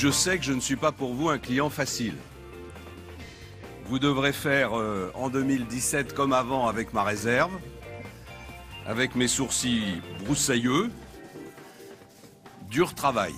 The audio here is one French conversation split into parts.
je sais que je ne suis pas pour vous un client facile. Vous devrez faire euh, en 2017 comme avant avec ma réserve, avec mes sourcils broussailleux, dur travail.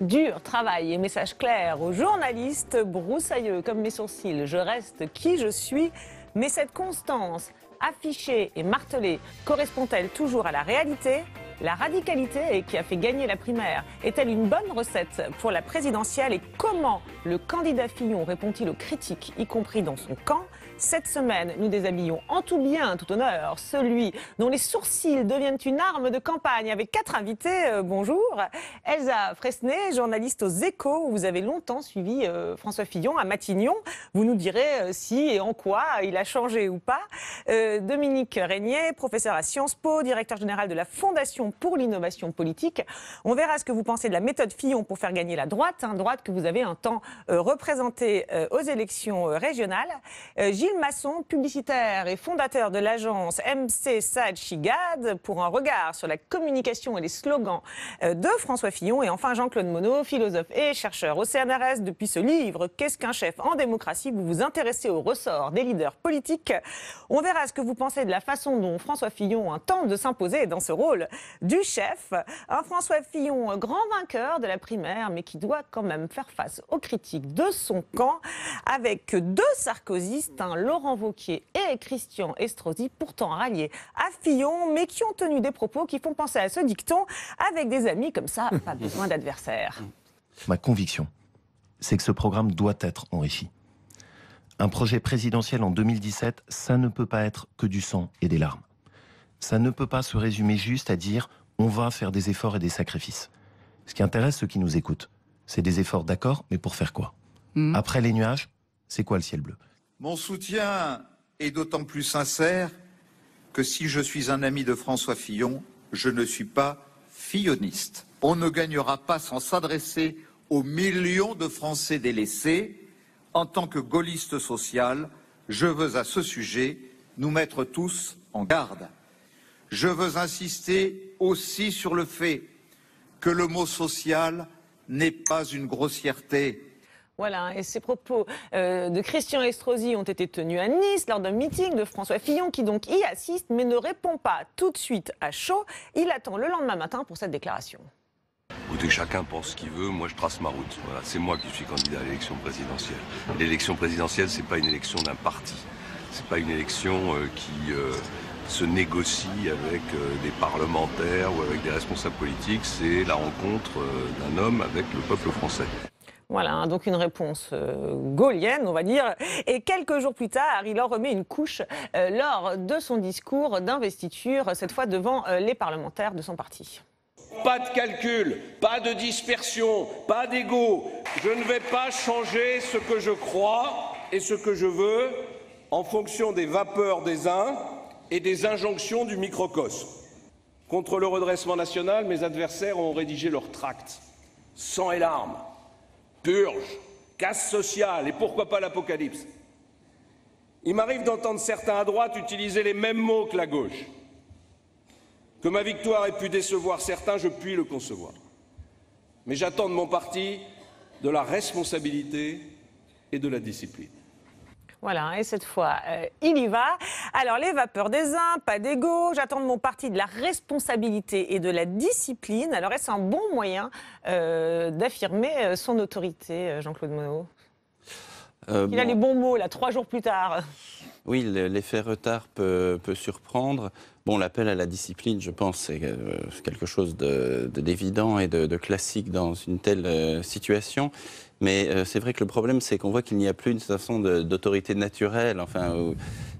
Dur travail et message clair aux journalistes broussailleux comme mes sourcils. Je reste qui je suis, mais cette constance affichée et martelée correspond-elle toujours à la réalité la radicalité qui a fait gagner la primaire est-elle une bonne recette pour la présidentielle et comment le candidat Fillon répond-il aux critiques, y compris dans son camp cette semaine, nous déshabillons en tout bien, tout honneur, celui dont les sourcils deviennent une arme de campagne avec quatre invités. Euh, bonjour. Elsa Fresnay, journaliste aux Échos, vous avez longtemps suivi euh, François Fillon à Matignon. Vous nous direz euh, si et en quoi il a changé ou pas. Dominique Régnier, professeur à Sciences Po, directeur général de la Fondation pour l'innovation politique. On verra ce que vous pensez de la méthode Fillon pour faire gagner la droite, hein, droite que vous avez un temps représentée aux élections régionales maçon, publicitaire et fondateur de l'agence MC Sad Chigad, pour un regard sur la communication et les slogans euh, de François Fillon. Et enfin, Jean-Claude Monod, philosophe et chercheur au CNRS. Depuis ce livre, Qu'est-ce qu'un chef en démocratie Vous vous intéressez au ressort des leaders politiques. On verra ce que vous pensez de la façon dont François Fillon tente de s'imposer dans ce rôle du chef. Un François Fillon, grand vainqueur de la primaire, mais qui doit quand même faire face aux critiques de son camp avec deux sarkozystes, un Laurent Vauquier et Christian Estrosi, pourtant ralliés à Fillon, mais qui ont tenu des propos qui font penser à ce dicton avec des amis comme ça, pas besoin d'adversaires. Ma conviction, c'est que ce programme doit être enrichi. Un projet présidentiel en 2017, ça ne peut pas être que du sang et des larmes. Ça ne peut pas se résumer juste à dire on va faire des efforts et des sacrifices. Ce qui intéresse ceux qui nous écoutent, c'est des efforts d'accord, mais pour faire quoi hmm. Après les nuages, c'est quoi le ciel bleu mon soutien est d'autant plus sincère que si je suis un ami de François Fillon, je ne suis pas filloniste. On ne gagnera pas sans s'adresser aux millions de Français délaissés. En tant que gaulliste social, je veux à ce sujet nous mettre tous en garde. Je veux insister aussi sur le fait que le mot social n'est pas une grossièreté, voilà, hein, et ces propos euh, de Christian Estrosi ont été tenus à Nice lors d'un meeting de François Fillon qui donc y assiste mais ne répond pas tout de suite à chaud. Il attend le lendemain matin pour cette déclaration. Écoutez, chacun pense ce qu'il veut, moi je trace ma route. Voilà, c'est moi qui suis candidat à l'élection présidentielle. L'élection présidentielle, n'est pas une élection d'un parti. n'est pas une élection euh, qui euh, se négocie avec des parlementaires ou avec des responsables politiques. C'est la rencontre d'un homme avec le peuple français. Voilà, hein, donc une réponse euh, gaulienne, on va dire. Et quelques jours plus tard, il en remet une couche euh, lors de son discours d'investiture, cette fois devant euh, les parlementaires de son parti. Pas de calcul, pas de dispersion, pas d'ego. Je ne vais pas changer ce que je crois et ce que je veux en fonction des vapeurs des uns et des injonctions du microcosme. Contre le redressement national, mes adversaires ont rédigé leur tract, sans et larmes purge, casse sociale et pourquoi pas l'apocalypse. Il m'arrive d'entendre certains à droite utiliser les mêmes mots que la gauche. Que ma victoire ait pu décevoir certains, je puis le concevoir. Mais j'attends de mon parti de la responsabilité et de la discipline. Voilà, et cette fois, euh, il y va. Alors, les vapeurs des uns, pas d'ego. J'attends de mon parti de la responsabilité et de la discipline. Alors, est-ce un bon moyen euh, d'affirmer euh, son autorité, Jean-Claude Monod Il a les bons mots, là, trois jours plus tard. Oui, l'effet retard peut, surprendre. Bon, l'appel à la discipline, je pense, c'est quelque chose d'évident de, et de, de, classique dans une telle situation. Mais euh, c'est vrai que le problème, c'est qu'on voit qu'il n'y a plus une façon d'autorité naturelle, enfin,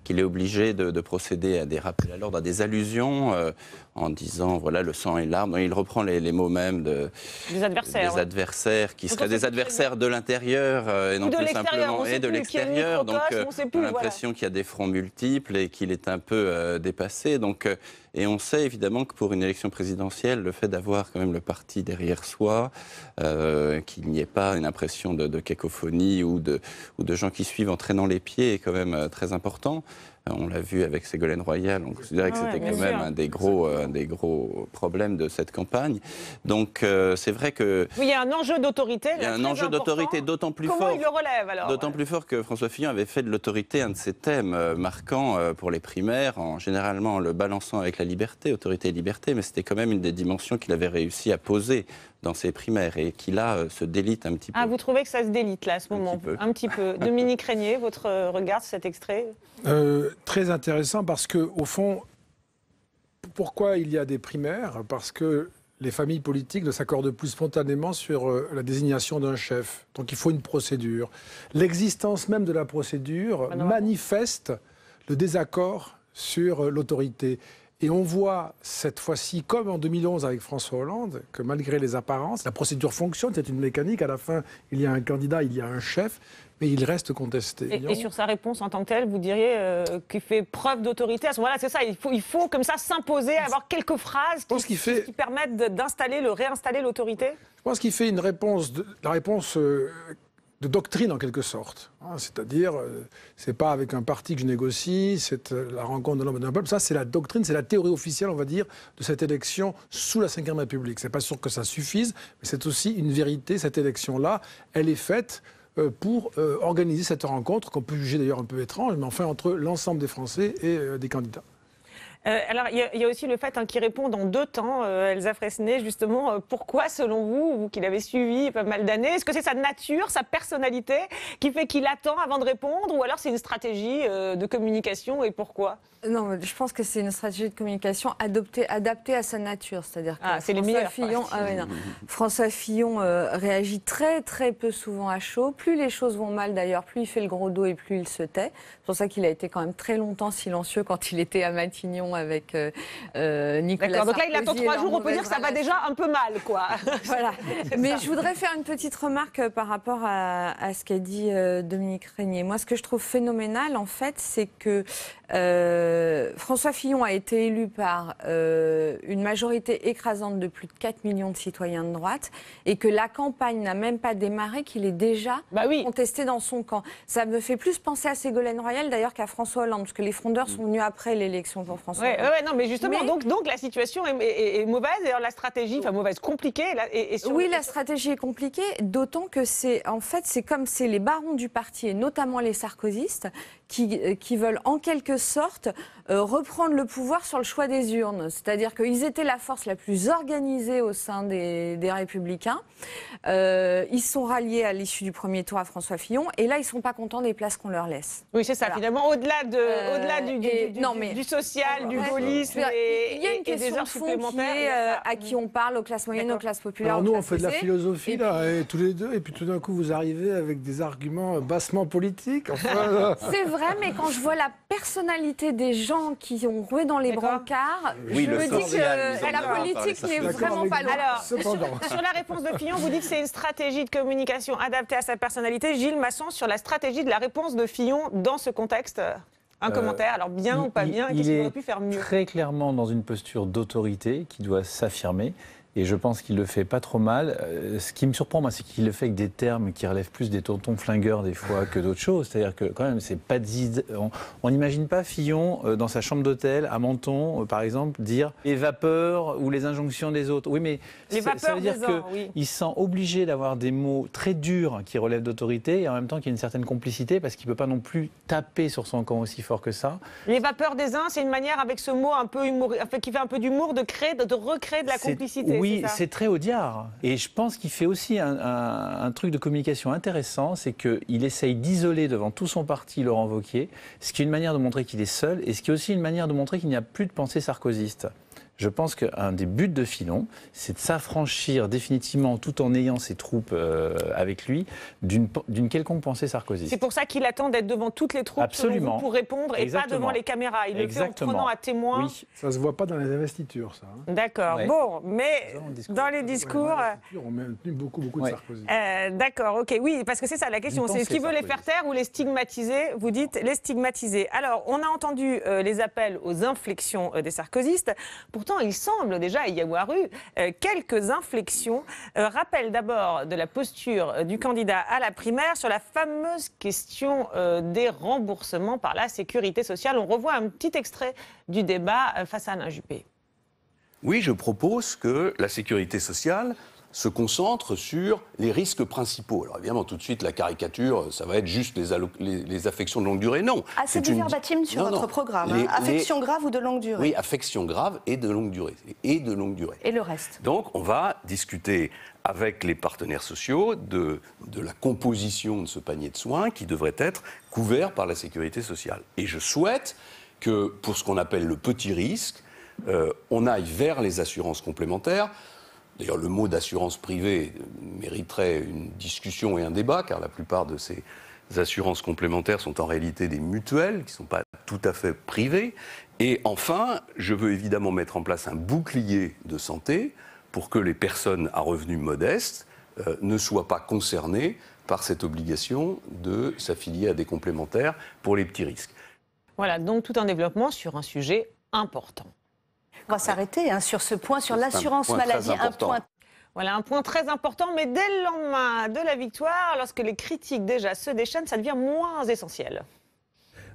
qu'il est obligé de, procéder à des rappels à l'ordre, à des allusions. Euh, en disant voilà le sang et l'arme. Il reprend les, mots même de, des adversaires, adversaires qui seraient des adversaires de l'intérieur euh, et non plus simplement et de l'extérieur. Donc on euh, a l'impression qu'il y a des fronts multiples et qu'il est un peu euh, dépassé. Donc et on sait évidemment que pour une élection présidentielle, le fait d'avoir quand même le parti derrière soi, qu'il n'y ait pas une impression de, cacophonie ou de, ou de gens qui suivent en traînant les pieds est quand même très important. Euh, on l'a vu avec Ségolène Royal, on considérait que ah c'était quand même un des, gros, euh, des gros problèmes de cette campagne. Donc euh, c'est vrai que... Oui, il y a un enjeu d'autorité. Il y a un enjeu d'autorité d'autant plus fort... Comment il le relève alors D'autant plus fort que François Fillon avait fait de l'autorité un de ses thèmes marquants pour les primaires, en généralement le balançant avec la liberté, autorité et liberté, mais c'était quand même une des dimensions qu'il avait réussi à poser dans ses primaires et qui là se délite un petit peu. Ah, vous trouvez que ça se délite là à ce moment Un petit peu. Un petit peu. Dominique Régnier, votre regard sur cet extrait très intéressant parce que, au fond, pourquoi il y a des primaires Parce que les familles politiques ne s'accordent plus spontanément sur euh, la désignation d'un chef. Donc il faut une procédure. L'existence même de la procédure ah manifeste le désaccord sur euh, l'autorité. Et on voit cette fois-ci, comme en 2011 avec François Hollande, que malgré les apparences, la procédure fonctionne, c'est une mécanique. À la fin, il y a un candidat, il y a un chef mais il reste contesté. Et, sur sa réponse en tant que telle, vous diriez euh, qu'il fait preuve d'autorité à c'est ça, il faut, il faut comme ça s'imposer, avoir quelques phrases qui, permettent d'installer, le réinstaller l'autorité Je pense qu'il fait une réponse, de, la réponse euh, de doctrine en quelque sorte. Hein, c'est-à-dire, euh, c'est pas avec un parti que je négocie, c'est la rencontre de l'homme et d'un peuple. Ça, c'est la doctrine, c'est la théorie officielle, on va dire, de cette élection sous la Ve République. C'est pas sûr que ça suffise, mais c'est aussi une vérité. Cette élection-là, elle est faite euh, pour euh, organiser cette rencontre qu'on peut juger d'ailleurs un peu étrange, mais enfin entre l'ensemble des Français et euh, des candidats. Euh, alors, il y, a aussi le fait hein, qu'il répond en deux temps, euh, Elsa Fresnay, justement, euh, pourquoi, selon vous, vous qui l'avez suivi pas mal d'années, est-ce que c'est sa nature, sa personnalité qui fait qu'il attend avant de répondre, ou alors c'est une stratégie de communication et pourquoi Non, je pense que c'est une stratégie de communication adaptée à sa nature, c'est-à-dire que ah, François, Fillon, ah réagit très très peu souvent à chaud. Plus les choses vont mal d'ailleurs, plus il fait le gros dos et plus il se tait. C'est pour ça qu'il a été quand même très longtemps silencieux quand il était à Matignon avec euh, euh, Nicolas. D'accord, donc là, il attend trois jours, on peut dire que ça va déjà un peu mal, quoi. voilà. Mais je voudrais faire une petite remarque euh, par rapport à, à ce qu'a dit Dominique Régnier. Moi, ce que je trouve phénoménal, en fait, c'est que euh, François Fillon a été élu par euh, une majorité écrasante de plus de 4 millions de citoyens de droite et que la campagne n'a même pas démarré, qu'il est déjà bah contesté dans son camp. Ça me fait plus penser à Ségolène Royal d'ailleurs qu'à François Hollande, parce que les frondeurs mm. sont venus après l'élection pour François ouais, Hollande. Oui, non, mais justement, Donc, donc la situation est, mauvaise, d'ailleurs la stratégie, enfin mauvaise, compliquée. Et, Oui, la stratégie est compliquée, d'autant que c'est en fait, c'est comme c'est les barons du parti et notamment les sarkozystes euh, qui, veulent en quelque sorte euh, reprendre le pouvoir sur le choix des urnes. C'est-à-dire qu'ils étaient la force la plus organisée au sein des, Républicains. Euh, ils sont ralliés à l'issue du premier tour à François Fillon. Et là, ils ne sont pas contents des places qu'on leur laisse. Oui, c'est ça. Finalement, au-delà de, euh, au-delà du, social, du gaullisme il y a une question à qui on parle, aux classes moyennes, aux classes populaires. Alors nous, on fait de la philosophie, là, et tous les deux. Et puis tout d'un coup, vous arrivez avec des arguments bassement politiques. c'est vrai, mais quand je vois la personnalité des gens, qui ont roué dans les brancards. je le me dis que la, politique n'est vraiment pas loin. Alors, sur, sur, la réponse de Fillon, vous dites que c'est une stratégie de communication adaptée à sa personnalité. Gilles Masson, sur la stratégie de la réponse de Fillon dans ce contexte un euh, commentaire, alors bien ou pas bien, qu'est-ce qu'on aurait pu faire mieux Très clairement dans une posture d'autorité qui doit s'affirmer et je pense qu'il le fait pas trop mal. Euh, ce qui me surprend, moi, c'est qu'il le fait avec des termes qui relèvent plus des tontons flingueurs des fois que d'autres choses. C'est-à-dire que quand même, c'est pas On n'imagine pas Fillon euh, dans sa chambre d'hôtel à Menton, euh, par exemple, dire les vapeurs ou les injonctions des autres. Oui, mais ça veut dire qu'il se sent obligé d'avoir des mots très durs qui relèvent d'autorité et en même temps qu'il y a une certaine complicité parce qu'il peut pas non plus taper sur son camp aussi fort que ça. Les vapeurs des uns, c'est une manière avec ce mot un peu qui fait un peu d'humour de créer, de recréer de la complicité. Oui, c'est très Audiard. Et je pense qu'il fait aussi un, truc de communication intéressant, c'est qu'il essaye d'isoler devant tout son parti Laurent Vauquier, ce qui est une manière de montrer qu'il est seul, et ce qui est aussi une manière de montrer qu'il n'y a plus de pensée sarkozyste je pense qu'un des buts de Filon, c'est de s'affranchir définitivement, tout en ayant ses troupes euh, avec lui, d'une quelconque pensée Sarkozy. C'est pour ça qu'il attend d'être devant toutes les troupes pour répondre et pas devant les caméras. Il Exactement. le fait en prenant à témoin. Oui. Ça ne se voit pas dans les investitures, ça. Hein. D'accord. Bon, mais dans les discours. on a maintenu beaucoup, beaucoup de Sarkozy. Euh, d'accord, ok. Oui, parce que c'est ça la question. C'est ce qui veut les faire taire ou les stigmatiser Vous dites les stigmatiser. Alors, on a entendu euh, les appels aux inflexions des sarkozystes. Pourtant, il semble déjà y avoir eu quelques inflexions. Euh, rappel d'abord de la posture euh, du candidat à la primaire sur la fameuse question euh, des remboursements par la sécurité sociale. On revoit un petit extrait du débat face à Alain Juppé. Oui, je propose que la sécurité sociale se concentre sur les risques principaux. Alors évidemment, tout de suite, la caricature, euh, ça va être juste les, affections de longue durée. Non. Ah, c'est verbatim sur votre programme. Hein. Affection grave ou de longue durée Oui, affection grave et de longue durée. Et de longue durée. Et le reste Donc, on va discuter avec les partenaires sociaux de, la composition de ce panier de soins qui devrait être couvert par la sécurité sociale. Et je souhaite que, pour ce qu'on appelle le petit risque, euh, on aille vers les assurances complémentaires D'ailleurs, le mot d'assurance privée mériterait une discussion et un débat, car la plupart de ces assurances complémentaires sont en réalité des mutuelles, qui ne sont pas tout à fait privées. Et enfin, je veux évidemment mettre en place un bouclier de santé pour que les personnes à revenus modestes euh, ne soient pas concernées par cette obligation de s'affilier à des complémentaires pour les petits risques. Voilà, donc tout un développement sur un sujet important va s'arrêter hein, sur ce point, sur l'assurance maladie. Un point voilà un point très important, mais dès le lendemain de la victoire, lorsque les critiques déjà se déchaînent, ça devient moins essentiel.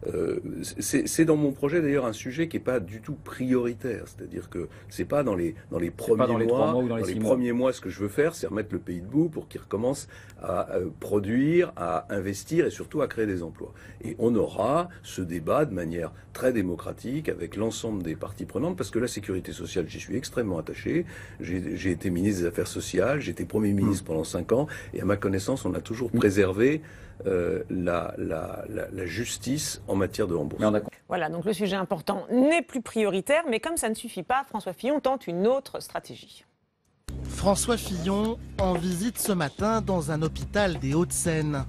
Euh, c'est dans mon projet d'ailleurs un sujet qui n'est pas du tout prioritaire, c'est-à-dire que n'est pas dans les dans les premiers mois, dans les, premiers mois ce que je veux faire, c'est remettre le pays debout pour qu'il recommence à euh, produire, à investir et surtout à créer des emplois. Et on aura ce débat de manière très démocratique avec l'ensemble des parties prenantes parce que la sécurité sociale, j'y suis extrêmement attaché. J'ai été ministre des Affaires sociales, j'ai été premier ministre hmm. pendant cinq ans et à ma connaissance, on a toujours préservé euh, la, la, justice en matière de remboursement. Voilà, donc le sujet important n'est plus prioritaire, mais comme ça ne suffit pas, François Fillon tente une autre stratégie. François Fillon en visite ce matin dans un hôpital des Hauts-de-Seine.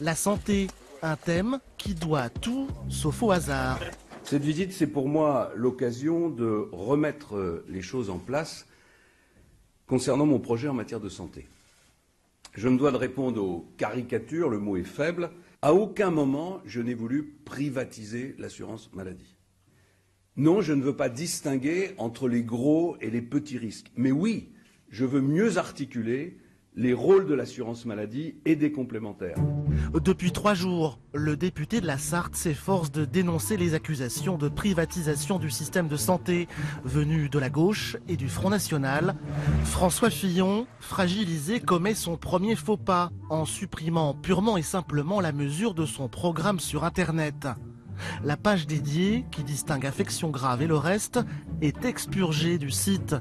La santé, un thème qui doit tout sauf au hasard. Cette visite, c'est pour moi l'occasion de remettre les choses en place concernant mon projet en matière de santé. Je me dois de répondre aux caricatures, le mot est faible. À aucun moment, je n'ai voulu privatiser l'assurance maladie. Non, je ne veux pas distinguer entre les gros et les petits risques. Mais oui, je veux mieux articuler les rôles de l'assurance maladie et des complémentaires. Depuis trois jours, le député de la Sarthe s'efforce de dénoncer les accusations de privatisation du système de santé venues de la gauche et du Front National. François Fillon, fragilisé, commet son premier faux pas en supprimant purement et simplement la mesure de son programme sur Internet. La page dédiée, qui distingue affection grave et le reste, est expurgée du site.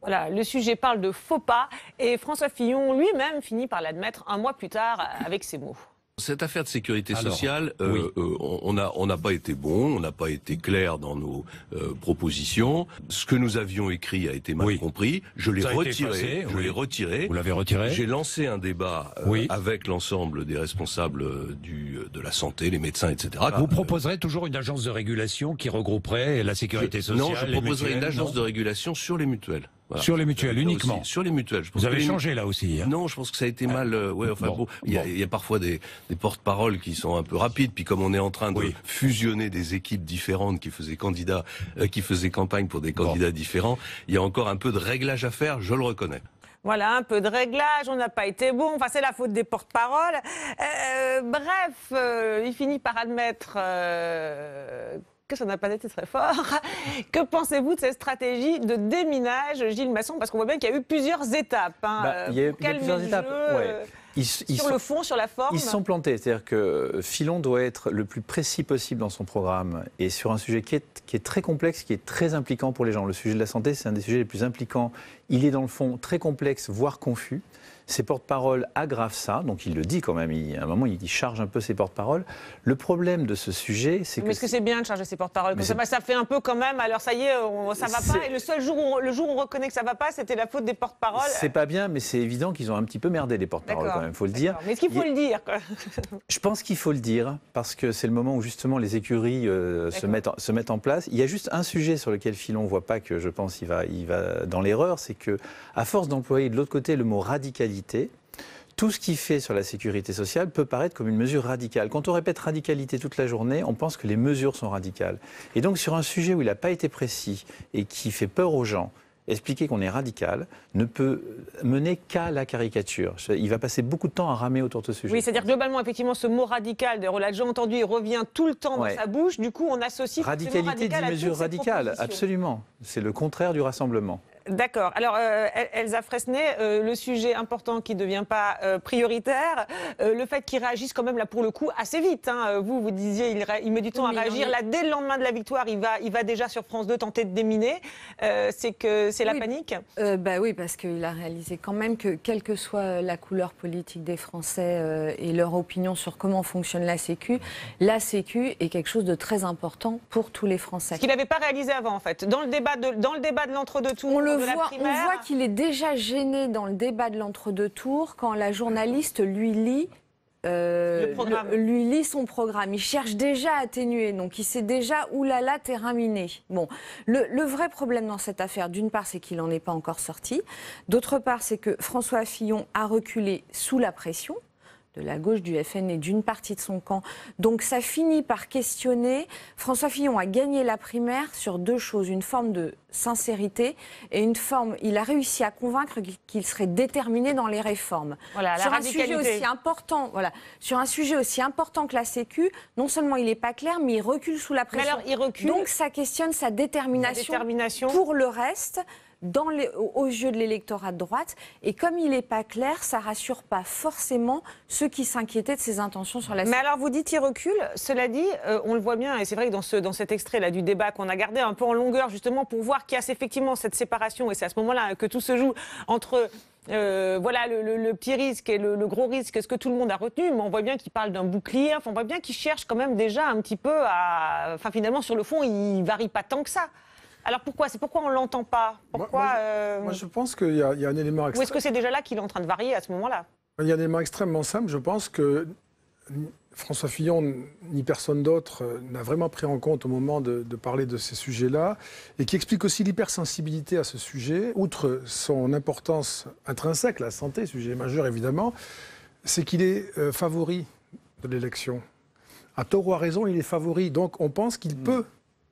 Voilà, le sujet parle de faux pas et François Fillon lui-même finit par l'admettre un mois plus tard avec ces mots. Cette affaire de sécurité sociale, euh, euh, on n'a pas été bon, on n'a pas été clair dans nos euh, propositions. Ce que nous avions écrit a été mal compris. Je l'ai retiré. Vous l'avez retiré. J'ai lancé un débat avec l'ensemble des responsables du, de la santé, les médecins, etc. Ah, vous proposerez toujours une agence de régulation qui regrouperait la sécurité sociale. Non, je proposerai une agence de régulation sur les mutuelles. Sur les mutuelles uniquement. sur les mutuelles. Je pense Vous avez changé là aussi. Hein. non, je pense que ça a été ah. mal. Euh, ouais, enfin bon, il, y a, parfois des, des porte-paroles qui sont un peu rapides. Puis comme on est en train de fusionner des équipes différentes qui faisaient candidats, euh, qui faisaient campagne pour des candidats différents, il y a encore un peu de réglage à faire. Je le reconnais. Voilà, un peu de réglage, on n'a pas été bon. Enfin, c'est la faute des porte-paroles. Euh, bref, il finit par admettre que ça n'a pas été très fort. Que pensez-vous de cette stratégie de déminage, Gilles Masson Parce qu'on voit bien qu'il y a eu plusieurs étapes. Hein, bah, il y a eu, plusieurs étapes. Ils, sur le fond, sur la forme Ils sont plantés. C'est-à-dire que euh, Filon doit être le plus précis possible dans son programme et sur un sujet qui est très complexe, qui est très impliquant pour les gens. Le sujet de la santé, c'est un des sujets les plus impliquants. Il est dans le fond très complexe, voire confus. Ses porte-paroles aggravent ça, donc il le dit quand même, il, à un moment il, charge un peu ses porte-paroles. Le problème de ce sujet, c'est que... Mais est-ce que c'est bien de charger ses porte-paroles ça, bah, ça, fait un peu quand même, alors ça y est, ça ça va pas, et le seul jour où on, le jour on reconnaît que ça va pas, c'était la faute des porte-paroles. C'est pas bien, mais c'est évident qu'ils ont un petit peu merdé les porte-paroles quand même, faut le dire. Mais est-ce qu'il faut le dire Je pense qu'il faut le dire, parce que c'est le moment où justement les écuries euh, se, mettent en, se en place. Il y a juste un sujet sur lequel Filon voit pas que je pense il va, va dans l'erreur, c'est que à force d'employer de l'autre côté le mot radicalisme, tout ce qui fait sur la sécurité sociale peut paraître comme une mesure radicale. Quand on répète radicalité toute la journée, on pense que les mesures sont radicales. Et donc sur un sujet où il n'a pas été précis et qui fait peur aux gens, expliquer qu'on est radical ne peut mener qu'à la caricature. Il va passer beaucoup de temps à ramer autour de ce sujet. Oui, c'est-à-dire globalement, effectivement, ce mot radical, d'ailleurs, on l'a déjà entendu, il revient tout le temps dans sa bouche. Du coup, on associe radicalité des mesures radicales Absolument. C'est le contraire du rassemblement. D'accord. Alors, euh, Elsa Fresnay, euh, le sujet important qui ne devient pas euh, prioritaire, le fait qu'il réagisse quand même, là, pour le coup, assez vite. Hein. Vous, vous disiez, il, il du temps à réagir. Là, dès le lendemain de la victoire, il va, il va déjà sur France 2 tenter de déminer. c'est que c'est la panique bah Oui, parce qu'il a réalisé quand même que, quelle que soit la couleur politique des Français et leur opinion sur comment fonctionne la Sécu, la Sécu est quelque chose de très important pour tous les Français. Ce qu'il n'avait pas réalisé avant, en fait. Dans le débat de, dans le débat de l'entre-deux-tours on voit qu'il est déjà gêné dans le débat de l'entre-deux tours quand la journaliste lui lit euh, lui lit son programme. Il cherche déjà à atténuer, donc il sait déjà où la miné. Bon, le, le vrai problème dans cette affaire, d'une part, c'est qu'il n'en est pas encore sorti. D'autre part, c'est que François Fillon a reculé sous la pression la gauche du FN et d'une partie de son camp. Donc ça finit par questionner. François Fillon a gagné la primaire sur deux choses, une forme de sincérité et une forme, il a réussi à convaincre qu'il serait déterminé dans les réformes. sur la un sujet aussi important, voilà, sur un sujet aussi important que la Sécu, non seulement il n'est pas clair, mais il recule sous la pression. il recule. Donc ça questionne sa détermination. pour le reste dans aux yeux de l'électorat de droite. Et comme il n'est pas clair, ça rassure pas forcément ceux qui s'inquiétaient de ses intentions sur la Mais alors vous dites il recule. Cela dit, euh, on le voit bien, et c'est vrai que dans, ce, dans cet extrait-là du débat qu'on a gardé un peu en longueur, justement, pour voir qu'il y a effectivement cette séparation, et c'est à ce moment-là que tout se joue entre. Euh, voilà le, petit risque et le, gros risque, ce que tout le monde a retenu, mais on voit bien qu'il parle d'un bouclier, enfin, on voit bien qu'il cherche quand même déjà un petit peu à... Enfin finalement sur le fond, il varie pas tant que ça. Alors pourquoi C'est pourquoi on l'entend pas Pourquoi euh, moi, je pense qu'il y, a un élément. Ou est-ce que c'est déjà là qu'il est en train de varier à ce moment-là Il y a un élément extrêmement simple. Je pense que François Fillon ni personne d'autre euh, n'a vraiment pris en compte au moment de, parler de ces sujets-là, et qui explique aussi l'hypersensibilité à ce sujet, outre son importance intrinsèque, la santé, sujet majeur évidemment, c'est qu'il est, euh, favori de l'élection. À tort ou à raison, il est favori. Donc on pense qu'il hmm. peut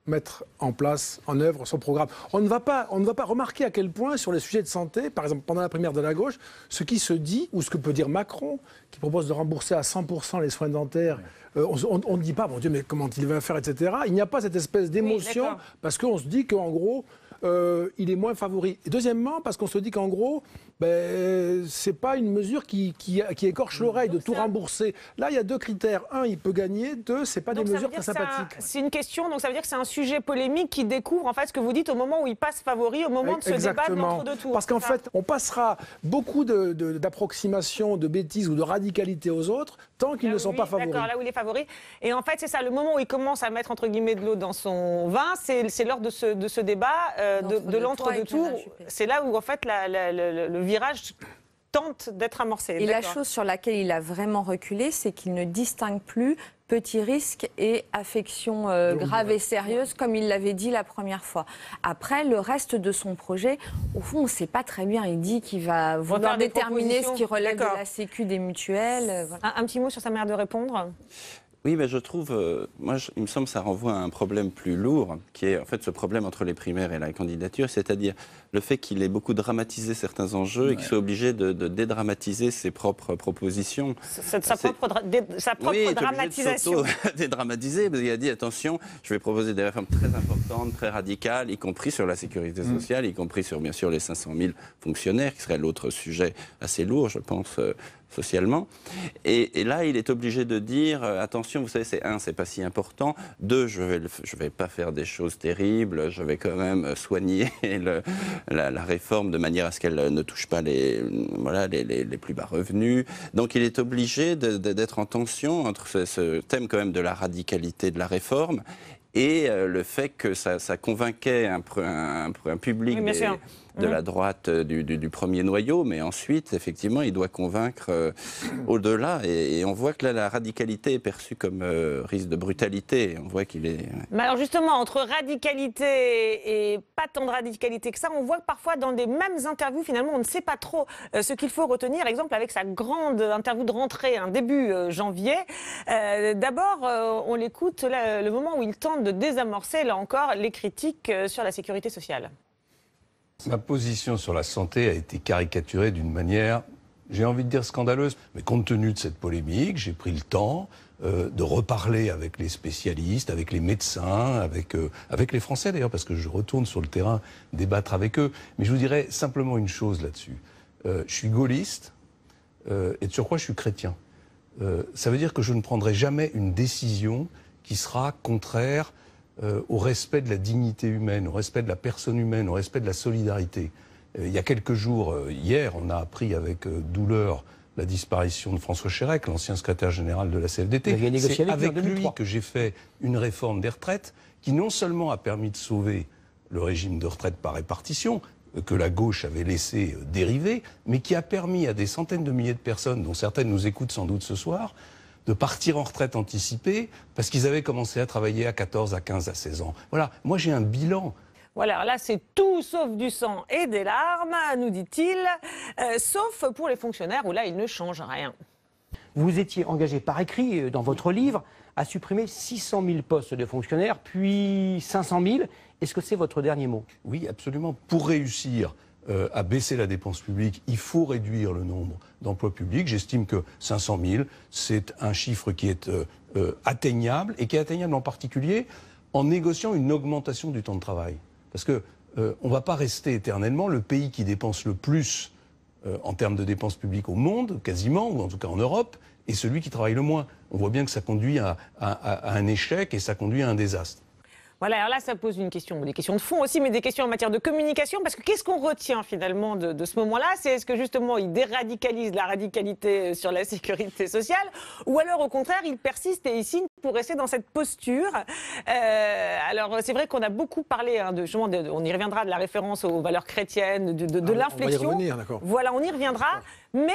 mettre en place, en œuvre son programme. On ne va pas, on ne va pas remarquer à quel point sur les sujets de santé, par exemple pendant la primaire de la gauche, ce qui se dit ou ce que peut dire Macron, qui propose de rembourser à 100% les soins dentaires, euh, on ne dit pas, mon Dieu, mais comment il va faire, etc. Il n'y a pas cette espèce d'émotion parce qu'on se dit qu'en gros, euh, il est moins favori. deuxièmement, parce qu'on se dit qu'en gros, ben, ce n'est pas une mesure qui, écorche l'oreille de tout rembourser. Là, il y a deux critères. Un, il peut gagner. Deux, ce n'est pas des mesures très sympathiques. C'est une question, donc ça veut dire que c'est un sujet polémique qui découvre en fait ce que vous dites au moment où il passe favori, au moment de ce débat de l'entre-deux tours. Parce qu'en fait, on passera beaucoup d'approximations, de, de, bêtises ou de radicalité aux autres tant qu'ils ne sont pas favoris. D'accord, là où il est favori. Et en fait, c'est ça, le moment où il commence à mettre entre guillemets de l'eau dans son vin, c'est lors de ce, de ce débat, euh, de, l'entre-deux-tours. C'est là où en fait le virage tente d'être amorcée. Et la chose sur laquelle il a vraiment reculé, c'est qu'il ne distingue plus petit risque et affection graves euh, grave et sérieuse, comme il l'avait dit la première fois. Après, le reste de son projet, au fond, on ne sait pas très bien. Il dit qu'il va vouloir déterminer ce qui relève de la Sécu des mutuelles. un, petit mot sur sa manière de répondre oui, mais je trouve, euh, moi, il me semble que ça renvoie à un problème plus lourd, qui est en fait ce problème entre les primaires et la candidature, c'est-à-dire le fait qu'il ait beaucoup dramatisé certains enjeux et qu'il soit obligé de, dédramatiser ses propres propositions. Bah, sa, propre, sa propre dramatisation. dédramatiser, parce qu'il a dit attention, je vais proposer des réformes très importantes, très radicales, y compris sur la sécurité mm. sociale, y compris sur bien sûr les 500 000 fonctionnaires, qui serait l'autre sujet assez lourd, je pense, euh, socialement. Et, là, il est obligé de dire euh, attention, vous savez, c'est un, c'est pas si important. Deux, je vais, je vais pas faire des choses terribles. Je vais quand même euh, soigner la, réforme de manière à ce qu'elle euh, ne touche pas les, mm, voilà, les, les, plus bas revenus. Donc, il est obligé d'être en tension entre ce, thème quand même de la radicalité de la réforme et le fait que ça, ça convainquait un, un, public de la droite euh, du, premier noyau, mais ensuite, effectivement, il doit convaincre euh, au-delà. Et, on voit que là, la radicalité est perçue comme euh, risque de brutalité. On voit qu'il est. alors, justement, entre radicalité et pas tant de radicalité que ça, on voit parfois, dans des mêmes interviews, finalement, on ne sait pas trop ce qu'il faut retenir. Par Exemple, avec sa grande interview de rentrée, un hein, début janvier. D'abord, on l'écoute le moment où il tente de désamorcer, là encore, les critiques sur la sécurité sociale. Ma position sur la santé a été caricaturée d'une manière, j'ai envie de dire scandaleuse, mais compte tenu de cette polémique, j'ai pris le temps euh, de reparler avec les spécialistes, avec les médecins, euh, avec, les Français d'ailleurs, parce que je retourne sur le terrain débattre avec eux. Mais je vous dirais simplement une chose là-dessus. Euh, je suis gaulliste et de surcroît je suis chrétien. ça veut dire que je ne prendrai jamais une décision qui sera contraire euh, au respect de la dignité humaine, au respect de la personne humaine, au respect de la solidarité. Euh, il y a quelques jours, euh, hier, on a appris avec douleur la disparition de François Chérec, l'ancien secrétaire général de la CFDT. C'est avec lui que j'ai fait une réforme des retraites qui non seulement a permis de sauver le régime de retraite par répartition, que la gauche avait laissé dériver, mais qui a permis à des centaines de milliers de personnes, dont certaines nous écoutent sans doute ce soir, de partir en retraite anticipée parce qu'ils avaient commencé à travailler à 14, à 15, à 16 ans. Voilà, moi j'ai un bilan. Voilà, là c'est tout sauf du sang et des larmes, nous dit-il, euh, sauf pour les fonctionnaires où là il ne change rien. Vous étiez engagé par écrit euh, dans votre livre à supprimer 600 000 postes de fonctionnaires, puis 500 000. Est-ce que c'est votre dernier mot Oui, absolument. Pour réussir euh, à baisser la dépense publique, il faut réduire le nombre d'emplois publics. J'estime que 500 000, c'est un chiffre qui est euh, euh, atteignable et qui est atteignable en particulier en négociant une augmentation du temps de travail. Parce que on ne va pas rester éternellement le pays qui dépense le plus en termes de dépenses publiques au monde, quasiment, ou en tout cas en Europe, et celui qui travaille le moins. On voit bien que ça conduit à un échec et ça conduit à un désastre. Voilà, alors là, ça pose une question, des questions de fond aussi, mais des questions en matière de communication, parce que qu'est-ce qu'on retient finalement de, ce moment-là C'est est-ce que justement il déradicalise la radicalité euh, sur la sécurité sociale, ou alors au contraire, il persiste et il signe pour rester dans cette posture euh, Alors c'est vrai qu'on a beaucoup parlé, hein, de, on y reviendra, de la référence aux valeurs chrétiennes, de, de ah, l'inflexion. Voilà, on y reviendra, mais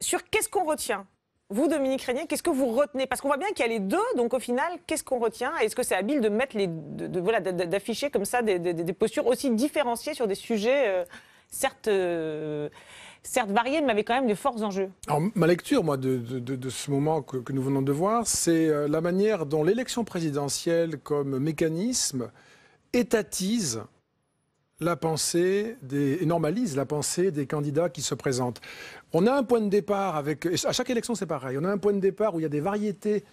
sur qu'est-ce qu'on retient vous, Dominique Régnier, qu'est-ce que vous retenez Parce qu'on voit bien qu'il y a les deux, donc au final, qu'est-ce qu'on retient Est-ce que c'est habile de mettre les, voilà, d'afficher comme ça des, postures aussi différenciées sur des sujets euh, euh, certes. variés, certes mais avec quand même de forts enjeux. Alors, ma lecture, moi, de, ce moment que, que, nous venons de voir, c'est euh, la manière dont l'élection présidentielle, comme mécanisme, étatise la pensée des, et normalise la pensée des candidats qui se présentent. On a un point de départ avec, à chaque élection c'est pareil, on a un point de départ où il y a des variétés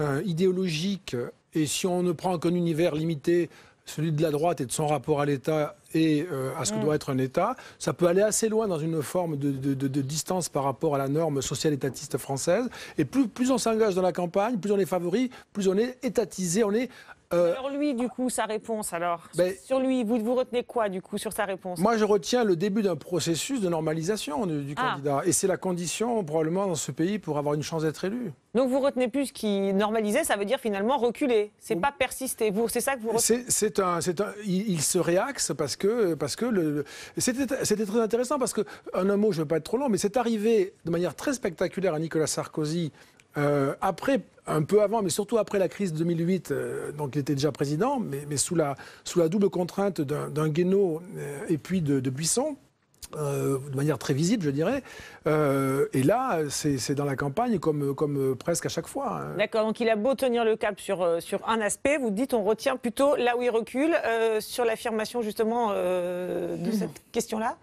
euh, idéologiques et si on ne prend qu'un univers limité, celui de la droite et de son rapport à l'État et euh, à ce que mm. doit être un État, ça peut aller assez loin dans une forme de, distance par rapport à la norme sociale étatiste française. Et plus, plus on s'engage dans la campagne, plus on est favori, plus on est étatisé, on est euh, alors lui, du coup, sa réponse, alors ben, Sur lui, vous, vous retenez quoi, du coup, sur sa réponse Moi, je retiens le début d'un processus de normalisation euh, du, ah. candidat. Et c'est la condition, probablement, dans ce pays pour avoir une chance d'être élu. Donc vous retenez plus ce qui normalisait, ça veut dire finalement reculer. C'est pas persister. c'est ça que vous retenez. C'est un, Il, se réaxe parce que parce que c'était très intéressant parce que en un mot, je ne veux pas être trop long, mais c'est arrivé de manière très spectaculaire à Nicolas Sarkozy euh, après, un peu avant, mais surtout après la crise de 2008, euh, donc il était déjà président, mais, sous, la, sous, la, double contrainte d'un Guénaud euh, et puis de, de Buisson, de manière très visible, je dirais. et là, c'est dans la campagne, comme, comme presque à chaque fois. Hein. D'accord, donc il a beau tenir le cap sur, sur un aspect, vous dites on retient plutôt là où il recule, sur l'affirmation justement de hmm. cette question-là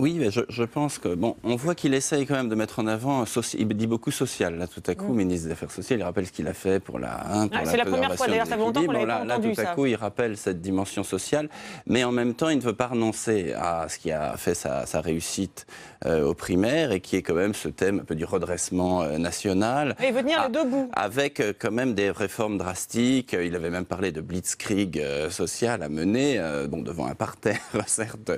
oui, je, pense que bon, on voit qu'il essaye quand même de mettre en avant. Il dit beaucoup social là tout à coup, mm. ministre des Affaires sociales. Il rappelle ce qu'il a fait pour la. Hein, c'est la, première fois d'ailleurs, ça fait longtemps qu'on Là tout à coup, il rappelle cette dimension sociale, mais en même temps, il ne veut pas renoncer à ce qui a fait sa, réussite euh, au primaire primaires et qui est quand même ce thème un peu du redressement euh, national. il veut tenir à, ah, deux debout. Avec euh, quand même des réformes drastiques. Il avait même parlé de blitzkrieg social à mener, bon devant un parterre certes,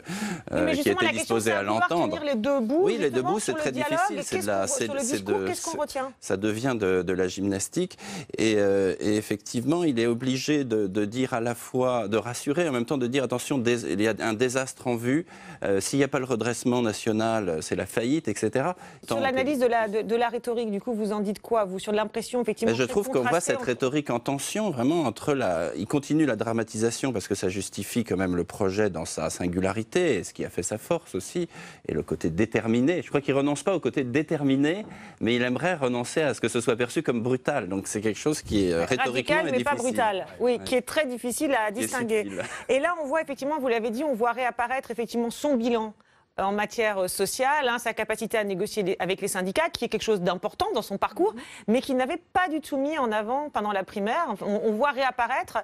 qui était disposé à l'entendre. les deux bouts. Oui, les deux bouts, c'est très difficile. C'est -ce de ce qu'on retient Ça devient de, la gymnastique euh, et, effectivement, il est obligé de, dire à la fois, de rassurer, en même temps de dire attention, il y a un désastre en vue. Euh, s'il n'y a pas le redressement national, c'est la faillite, etc. Sur l'analyse de, la, de, la rhétorique, du coup, vous en dites quoi Vous sur l'impression, effectivement. Ben, je trouve qu'on voit cette rhétorique en tension, vraiment entre la. Il continue la dramatisation parce que ça justifie quand même le projet dans sa singularité, ce qui a fait sa force aussi et le côté déterminé. Je crois qu'il renonce pas au côté déterminé, mais il aimerait renoncer à ce que ce soit perçu comme brutal. Donc c'est quelque chose qui est euh, rhétoriquement mais pas brutal. Oui, qui est très difficile à distinguer. Et là, on voit effectivement, vous l'avez dit, on voit réapparaître effectivement son bilan. Euh, en matière euh, sociale, hein, sa capacité à négocier avec les syndicats, qui est quelque chose d'important dans son parcours, mhm. mais qu'il n'avait pas du tout mis en avant pendant la primaire. on, voit réapparaître.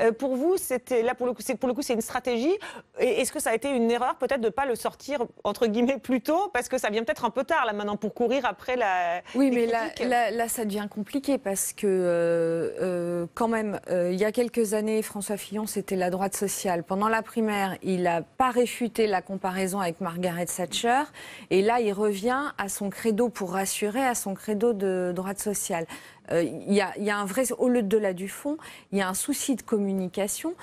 Euh, pour vous, c'était là pour le coup, c'est une stratégie. Est-ce que ça a été une erreur peut-être de ne pas le sortir entre guillemets plus tôt, parce que ça vient peut-être un peu tard là maintenant pour courir après la. Oui, mais là, là, ça devient compliqué parce que quand même, il y a quelques années, François Fillon c'était la droite sociale. Pendant la primaire, il n'a pas réfuté la comparaison avec Marc Margaret Thatcher. Et là, il revient à son credo pour rassurer, à son credo de droit social. Euh, il y, a un vrai, au delà du fond, il y a un souci de communication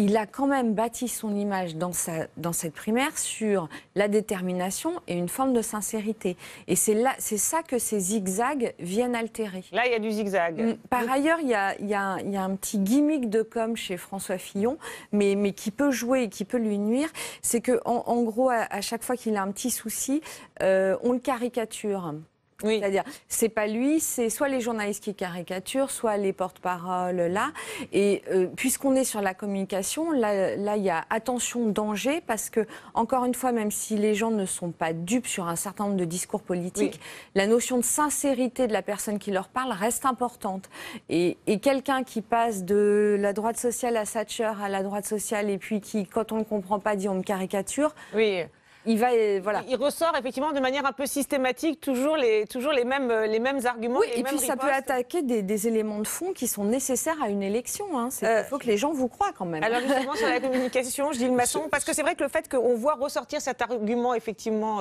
il a quand même bâti son image dans, sa, dans cette primaire sur la détermination et une forme de sincérité. Et c'est ça que ces zigzags viennent altérer. Là, il y a du zigzag. Mm, par ailleurs, il y a, un petit gimmick de com chez François Fillon, mais, mais qui peut jouer et qui peut lui nuire. C'est qu'en en, gros, à, chaque fois qu'il a un petit souci, euh, on le caricature. C'est-à-dire, c'est pas lui, c'est soit les journalistes qui caricaturent, soit les porte-paroles là. Et euh, puisqu'on est sur la communication, là, là, il y a attention, danger, parce que, encore une fois, même si les gens ne sont pas dupes sur un certain nombre de discours politiques, la notion de sincérité de la personne qui leur parle reste importante. Et, quelqu'un qui passe de la droite sociale à Thatcher à la droite sociale, et puis qui, quand on ne comprend pas, dit on me caricature. Oui il va euh, voilà. Il ressort effectivement de manière un peu systématique toujours les toujours les mêmes euh, les mêmes arguments. et puis ça peut attaquer des, éléments de fond qui sont nécessaires à une élection. Hein. Euh, il faut que les gens vous croient quand même. Alors justement sur la communication, je dis le maçon parce que c'est vrai que le fait qu'on voit ressortir cet argument effectivement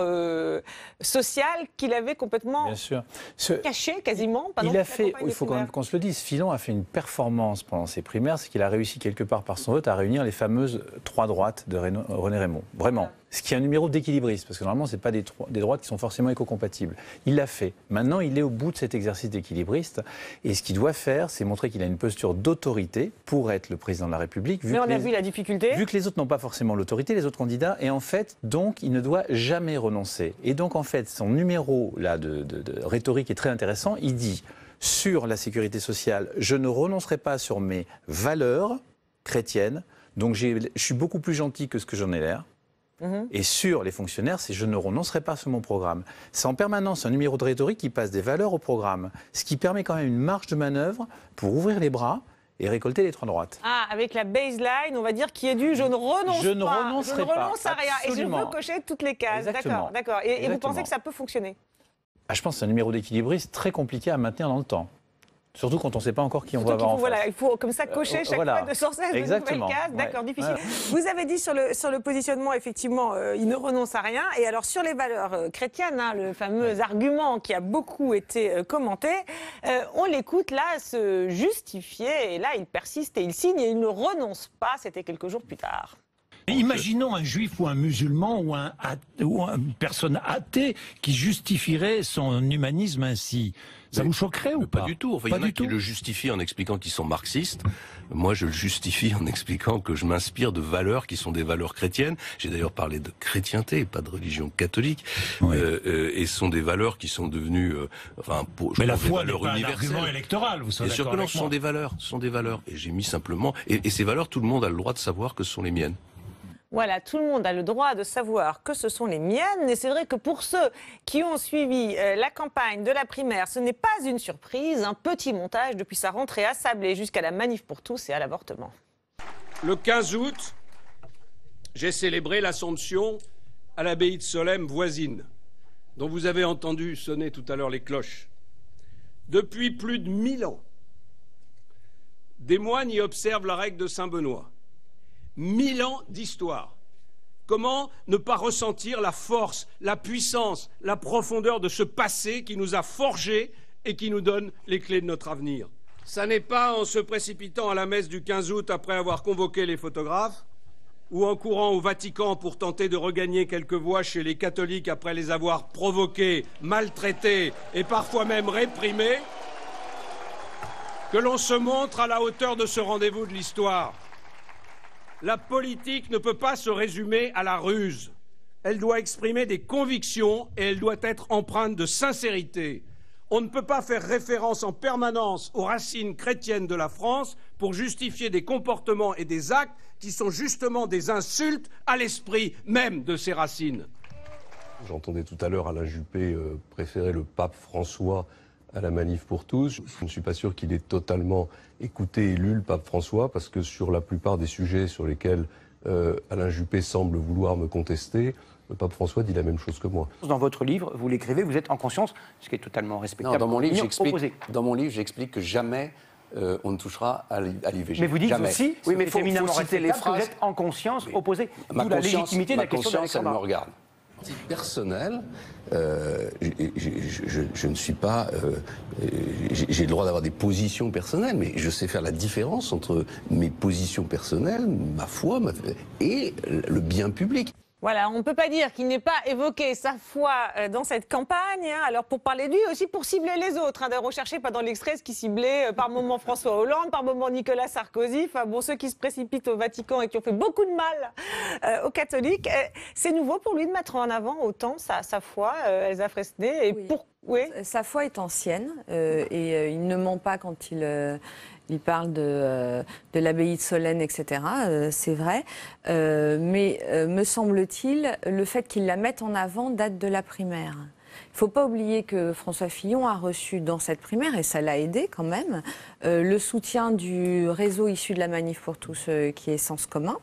social qu'il avait complètement caché quasiment. il a fait, il faut quand même qu'on se le dise, Filon a fait une performance pendant ses primaires, c'est qu'il a réussi quelque part par son vote à réunir les fameuses trois droites de René Raymond. Vraiment, ce qui est un numéro d'équilibriste, parce que normalement, ce n'est pas des, des, qui sont forcément éco-compatibles. Il l'a fait. Maintenant, il est au bout de cet exercice d'équilibriste. Et ce qu'il doit faire, c'est montrer qu'il a une posture d'autorité pour être le président de la République. Vu Mais a vu la difficulté. Vu que les autres n'ont pas forcément l'autorité, les autres candidats. Et en fait, donc, il ne doit jamais renoncer. Et donc, en fait, son numéro là, de, de rhétorique est très intéressant. Il dit sur la sécurité sociale, je ne renoncerai pas sur mes valeurs chrétiennes. Donc je suis beaucoup plus gentil que ce que j'en ai l'air. Mhm. Et sur les fonctionnaires, c'est je ne renoncerai pas sur mon programme. C'est en permanence un numéro de rhétorique qui passe des valeurs au programme, ce qui permet quand même une marge de manœuvre pour ouvrir les bras et récolter les trois droites. Ah, avec la baseline, on va dire, qui est du je ne renonce je pas. Ne je ne renonce à rien. Et je veux cocher toutes les cases. D'accord, d'accord. Et, vous pensez que ça peut fonctionner ah, Je pense que c'est un numéro d'équilibriste très compliqué à maintenir dans le temps. Surtout quand on ne sait pas encore qui on va avoir voilà, Il faut comme ça euh, cocher chaque fois de sans de nouvelles cases. D'accord, difficile. Vous avez dit sur le, sur le positionnement, effectivement, euh, il ne renonce à rien. Et alors sur les valeurs euh, chrétiennes, hein, le fameux argument qui a beaucoup été commenté, on l'écoute là se justifier. Et là, il persiste et il signe et il ne renonce pas. C'était quelques jours plus tard. Imaginons un juif ou un musulman ou, un, ou une personne athée qui justifierait son humanisme ainsi. Ça vous choquerait ou pas Pas du tout. Enfin, il y en a qui le justifient en expliquant qu'ils sont marxistes. Moi, je le justifie en expliquant que je m'inspire de valeurs qui sont des valeurs chrétiennes. J'ai d'ailleurs parlé de chrétienté, pas de religion catholique. Euh, euh, et ce sont des valeurs qui sont devenues... Euh, enfin, mais la foi n'est pas un argument électoral, vous savez. Bien que non, ce sont des valeurs. Ce sont des valeurs. Et j'ai mis simplement... Et, et ces valeurs, tout le monde a le droit de savoir que ce sont les miennes. Voilà, tout le monde a le droit de savoir que ce sont les miennes. Et c'est vrai que pour ceux qui ont suivi euh, la campagne de la primaire, ce n'est pas une surprise. Un petit montage depuis sa rentrée à Sablé jusqu'à la manif pour tous et à l'avortement. Le 15 août, j'ai célébré l'Assomption à l'abbaye de Solem voisine, dont vous avez entendu sonner tout à l'heure les cloches. Depuis plus de 1000 ans, des moines y observent la règle de Saint Benoît mille ans d'histoire. Comment ne pas ressentir la force, la puissance, la profondeur de ce passé qui nous a forgés et qui nous donne les clés de notre avenir Ça n'est pas en se précipitant à la messe du 15 août après avoir convoqué les photographes, ou en courant au Vatican pour tenter de regagner quelques voix chez les catholiques après les avoir provoqués, maltraités et parfois même réprimés, que l'on se montre à la hauteur de ce rendez-vous de l'histoire. La politique ne peut pas se résumer à la ruse. Elle doit exprimer des convictions et elle doit être empreinte de sincérité. On ne peut pas faire référence en permanence aux racines chrétiennes de la France pour justifier des comportements et des actes qui sont justement des insultes à l'esprit même de ces racines. J'entendais tout à l'heure Alain Juppé euh, préférer le pape François à la manif pour tous. Je ne suis pas sûr qu'il ait totalement écouté et lu le pape François, parce que sur la plupart des sujets sur lesquels euh, Alain Juppé semble vouloir me contester, le pape François dit la même chose que moi. Dans votre livre, vous l'écrivez, vous êtes en conscience, ce qui est totalement respectable. Non, dans, mon livre, dans mon livre, j'explique que jamais euh, on ne touchera à l'IVG. Mais vous dites aussi, oui, mais faut, citer les phrases. vous êtes en conscience opposé à la légitimité de la ma conscience, de elle me regarde personnel, euh, je, ne suis pas. Euh, j'ai le droit d'avoir des positions personnelles, mais je sais faire la différence entre mes positions personnelles, ma foi, et le bien public. Voilà, on ne peut pas dire qu'il n'ait pas évoqué sa foi euh, dans cette campagne. Hein. Alors pour parler de lui, aussi pour cibler les autres. Hein, de rechercher pas dans l'extrait ce qui ciblait euh, par moment François Hollande, par moment Nicolas Sarkozy. Enfin bon, ceux qui se précipitent au Vatican et qui ont fait beaucoup de mal euh, aux catholiques. C'est nouveau pour lui de mettre en avant autant sa, sa foi, Elsa Fresnay. Et oui. Sa foi est ancienne et il ne ment pas quand il... Il parle de, euh, l'abbaye de Solène, etc. Euh, c'est vrai. Euh, mais me semble-t-il, le fait qu'il la mette en avant date de la primaire. Il ne faut pas oublier que François Fillon a reçu dans cette primaire, et ça l'a aidé quand même, le soutien du réseau issu de la Manif pour tous, qui est Sens commun.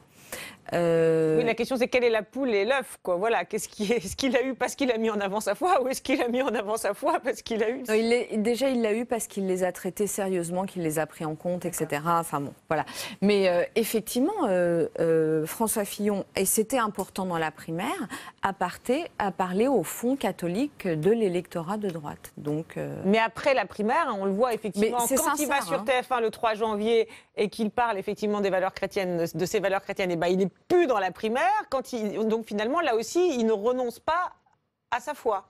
Euh, oui, la question c'est quelle est la poule et l'œuf, quoi. Voilà, qu'est-ce est, ce qu'il a eu parce qu'il a mis en avant sa foi, ou est-ce qu'il a mis en avant sa foi parce qu'il a eu déjà il l'a eu parce qu'il les a traités sérieusement, qu'il les a pris en compte, etc. Enfin bon, voilà. Mais euh, effectivement, euh, François Fillon et c'était important dans la primaire, a, parté, a parlé au fond catholique de l'électorat de droite. Donc. Mais après la primaire, hein, on le voit effectivement quand il va sur hein. TF1 le 3 janvier et qu'il parle effectivement des valeurs chrétiennes, de ses valeurs chrétiennes, et eh ben, il plus dans la primaire. Quand il, donc finalement, là aussi, il ne renonce pas à sa foi.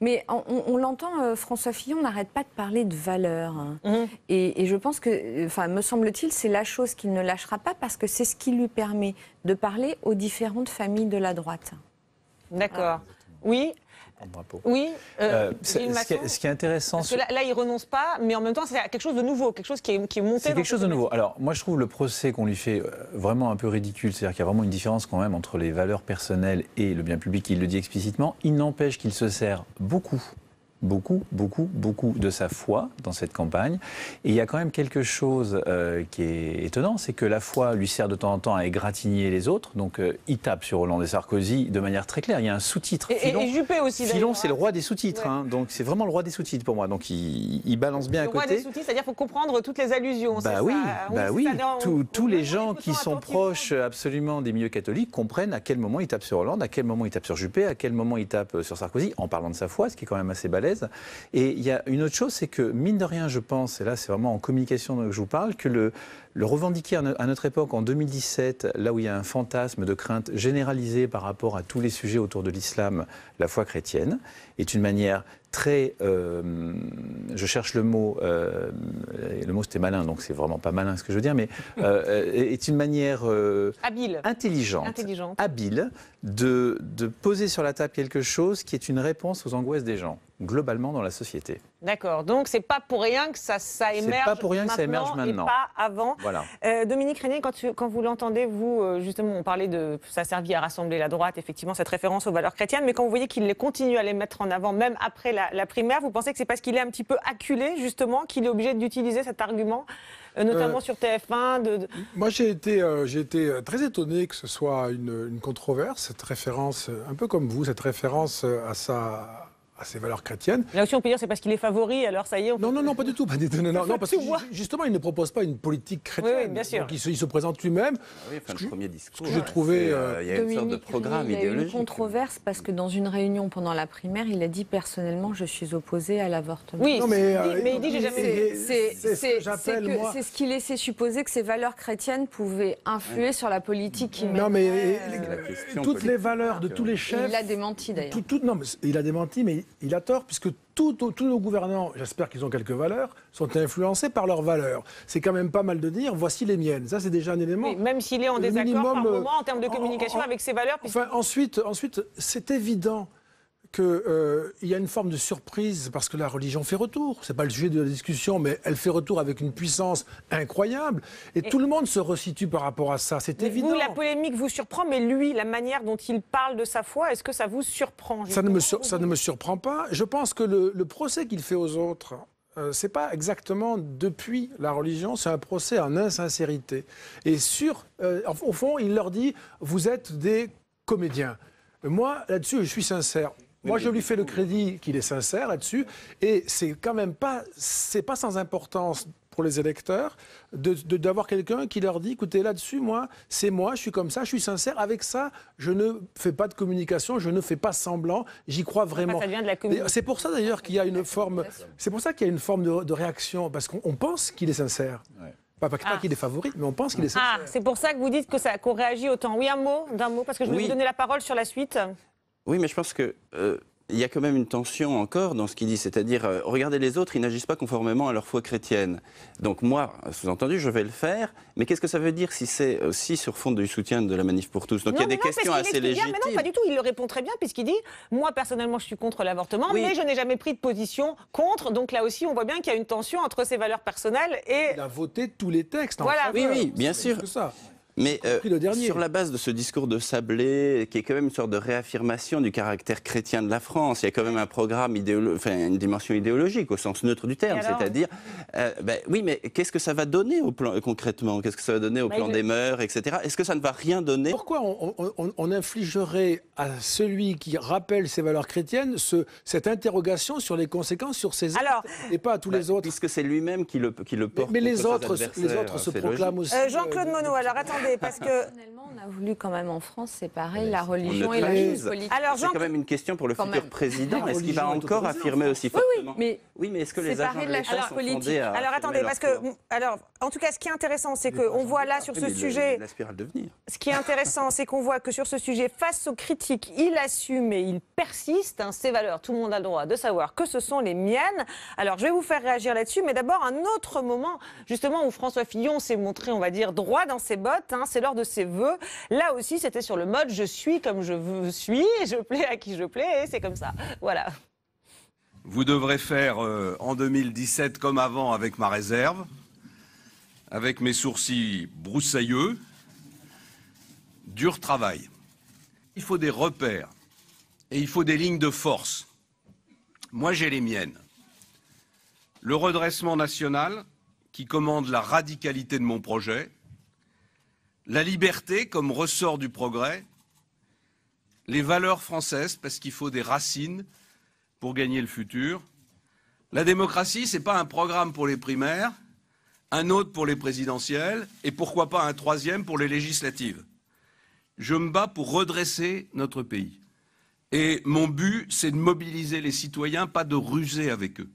Mais on, l'entend, euh, François Fillon n'arrête pas de parler de valeurs. Hein. Mmh. Et, je pense que, enfin, me semble-t-il, c'est la chose qu'il ne lâchera pas parce que c'est ce qui lui permet de parler aux différentes familles de la droite. D'accord. Oui, oui. Euh, euh, ce, qui est, intéressant. Parce que là, il renonce pas, mais en même temps, c'est quelque chose de nouveau, quelque chose qui est, monté. C'est quelque chose de nouveau. Alors, moi, je trouve le procès qu'on lui fait euh, vraiment un peu ridicule. C'est-à-dire qu'il y a vraiment une différence quand même entre les valeurs personnelles et le bien public. Il le dit explicitement. Il n'empêche qu'il se sert beaucoup beaucoup, beaucoup, beaucoup de sa foi dans cette campagne. Et il y a quand même quelque chose euh, qui est étonnant, c'est que la foi lui sert de temps en temps à égratigner les autres. Donc euh, il tape sur Hollande et Sarkozy de manière très claire. Il y a un sous-titre. Et, Juppé aussi. Filon, c'est le hein. roi des sous-titres. Hein. donc c'est vraiment le roi des sous-titres pour moi. Donc il, il balance bien à côté. Le roi des sous-titres, c'est-à-dire faut comprendre toutes les allusions. Bah oui, hein. bah oui. tous les gens qui sont proches absolument des milieux catholiques comprennent à quel moment il tape sur Hollande, à quel moment il tape sur Juppé, à quel moment il tape euh, sur Sarkozy, en parlant de sa foi, ce qui est quand même assez balèze et il y a une autre chose, c'est que, mine de rien, je pense, et là c'est vraiment en communication que je vous parle, que le, revendiquer à notre époque, en 2017, là où il y a un fantasme de crainte généralisée par rapport à tous les sujets autour de l'islam, la foi chrétienne, est une manière très, euh, je cherche le mot, euh, le mot c'était malin, donc c'est vraiment pas malin ce que je veux dire, mais euh, euh, est une manière habile. Intelligente, habile de poser sur la table quelque chose qui est une réponse aux angoisses des gens globalement dans la société. D'accord. Donc c'est pas pour rien que ça, ça émerge. pas pour rien que ça émerge maintenant. pas avant. Voilà. Euh, Dominique Rénier, quand, vous l'entendez, vous euh, justement, on parlait de ça servi à rassembler la droite, effectivement cette référence aux valeurs chrétiennes, mais quand vous voyez qu'il continue à les mettre en avant, même après la, primaire, vous pensez que c'est parce qu'il est un petit peu acculé justement qu'il est obligé d'utiliser cet argument, euh, notamment sur TF1. Moi j'ai été, très étonné que ce soit une, une controverse cette référence, un peu comme vous, cette référence à sa à ses valeurs chrétiennes. Là aussi, on peut dire c'est parce qu'il est favori, alors ça y est. Non, non, non, pas du tout. non, non, justement, il ne propose pas une politique chrétienne. il, se, présente lui-même. Ah oui, enfin, il y a une sorte de programme il y a une controverse parce que dans une réunion pendant la primaire, il a dit personnellement, je suis opposé à l'avortement. Oui, euh, mais, il dit, j'ai jamais. C'est ce, qu'il laissait supposer que ses valeurs chrétiennes pouvaient influer sur la politique Non, mais euh, toutes les valeurs de ah, tous les chefs. Il l'a démenti d'ailleurs. Non, mais il a démenti, mais il a tort, puisque tous nos gouvernants, j'espère qu'ils ont quelques valeurs, sont influencés par leurs valeurs. C'est quand même pas mal de dire, voici les miennes. Ça, c'est déjà un élément. même s'il est en désaccord minimum, par euh, moment en termes de communication avec ses valeurs. Enfin, ensuite, ensuite c'est évident qu'il euh, y a une forme de surprise parce que la religion fait retour. C'est pas le sujet de la discussion, mais elle fait retour avec une puissance incroyable. Et, tout le monde se resitue par rapport à ça. C'est évident. la polémique vous surprend, mais lui, la manière dont il parle de sa foi, est-ce que ça vous surprend ça ne, me ça ne me surprend pas. Je pense que le, procès qu'il fait aux autres, euh, c'est pas exactement depuis la religion, c'est un procès en insincérité. Et sur, euh, au fond, il leur dit, vous êtes des comédiens. Moi, là-dessus, je suis sincère. Moi, je lui fais le crédit qu'il est sincère là-dessus. Et c'est quand même pas, c'est pas sans importance pour les électeurs d'avoir de, d'avoir quelqu'un qui leur dit écoutez, là-dessus, moi, c'est moi, je suis comme ça, je suis sincère. Avec ça, je ne fais pas de communication, je ne fais pas semblant, j'y crois vraiment. C'est pour ça d'ailleurs qu'il y a une forme, c'est pour ça qu'il y a une forme de, réaction, parce qu'on pense qu'il est sincère. Pas, ah. qu'il est favori, mais on pense qu'il est ah, sincère. Ah, c'est pour ça que vous dites qu'on réagit autant. Oui, un mot, d'un mot, parce que je vais vous donner la parole sur la suite. Oui, mais je pense qu'il euh, y a quand même une tension encore dans ce qu'il dit, c'est-à-dire euh, regardez les autres, ils n'agissent pas conformément à leur foi chrétienne. Donc moi, sous-entendu, je vais le faire, mais qu'est-ce que ça veut dire si c'est aussi euh, sur fond du soutien de la manif pour tous Donc il y a des questions assez légitimes. mais non, pas du tout, il le répond très bien puisqu'il dit moi personnellement, je suis contre l'avortement, mais je n'ai jamais pris de position contre. Donc là aussi, on voit bien qu'il y a une tension entre ses valeurs personnelles et il a voté tous les textes. Voilà. En fait, oui, oui, bien sûr. Ça. Mais euh, sur la base de ce discours de Sablé, qui est quand même une sorte de réaffirmation du caractère chrétien de la France, il y a quand même un programme, enfin, une dimension idéologique au sens neutre du terme, c'est-à-dire, euh, ben oui, mais qu'est-ce que ça va donner au plan, concrètement Qu'est-ce que ça va donner au bah, plan des mœurs, etc. Est-ce que ça ne va rien donner Pourquoi on, infligerait à celui qui rappelle ses valeurs chrétiennes cette interrogation sur les conséquences sur ses actes et pas à tous les ben, autres Puisque c'est lui-même qui le, qui le porte. Mais, les, autres, les autres se proclament euh, aussi. Jean-Claude Monod, alors attendez. parce que. Personnellement, on a voulu quand même en France séparer ah ben, la religion et la politique. Alors, c'est quand même une question pour le futur président. Est-ce qu'il va encore affirmer aussi fortement Oui, mais, oui, mais est-ce que les agents de politique. Alors attendez, parce que alors, en tout cas, ce qui est intéressant, c'est qu'on voit là sur ce sujet. La spirale de venir. Ce qui est intéressant, c'est qu'on voit que sur ce sujet, face aux critiques, il assume et il persiste. ses hein, valeurs, tout le monde a le droit de savoir que ce sont les miennes. Alors, je vais vous faire réagir là-dessus, mais d'abord un autre moment, justement, où François Fillon s'est montré, on va dire, droit dans ses bottes c'est l'heure de ses vœux. Là aussi, c'était sur le mode je suis comme je suis, et je plais à qui je plais, c'est comme ça. Voilà. Vous devrez faire euh, en 2017 comme avant avec ma réserve, avec mes sourcils broussailleux, dur travail. Il faut des repères et il faut des lignes de force. Moi, j'ai les miennes. Le redressement national qui commande la radicalité de mon projet, la liberté comme ressort du progrès, les valeurs françaises, parce qu'il faut des racines pour gagner le futur. La démocratie, ce n'est pas un programme pour les primaires, un autre pour les présidentielles, et pourquoi pas un troisième pour les législatives. Je me bats pour redresser notre pays. Et mon but, c'est de mobiliser les citoyens, pas de ruser avec eux.